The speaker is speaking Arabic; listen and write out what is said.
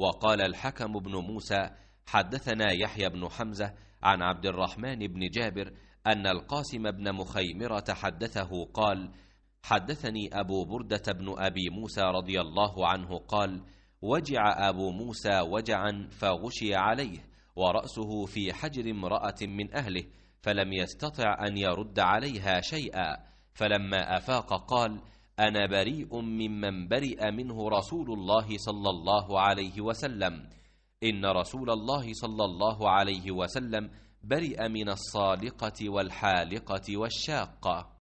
وقال الحكم بن موسى حدثنا يحيى بن حمزة عن عبد الرحمن بن جابر أن القاسم بن مخيمرة حدثه قال حدثني أبو بردة بن أبي موسى رضي الله عنه قال وجع أبو موسى وجعا فغشي عليه ورأسه في حجر امرأة من أهله فلم يستطع أن يرد عليها شيئا فلما أفاق قال أنا بريء ممن برئ منه رسول الله صلى الله عليه وسلم إن رسول الله صلى الله عليه وسلم برئ من الصالقة والحالقة والشاقة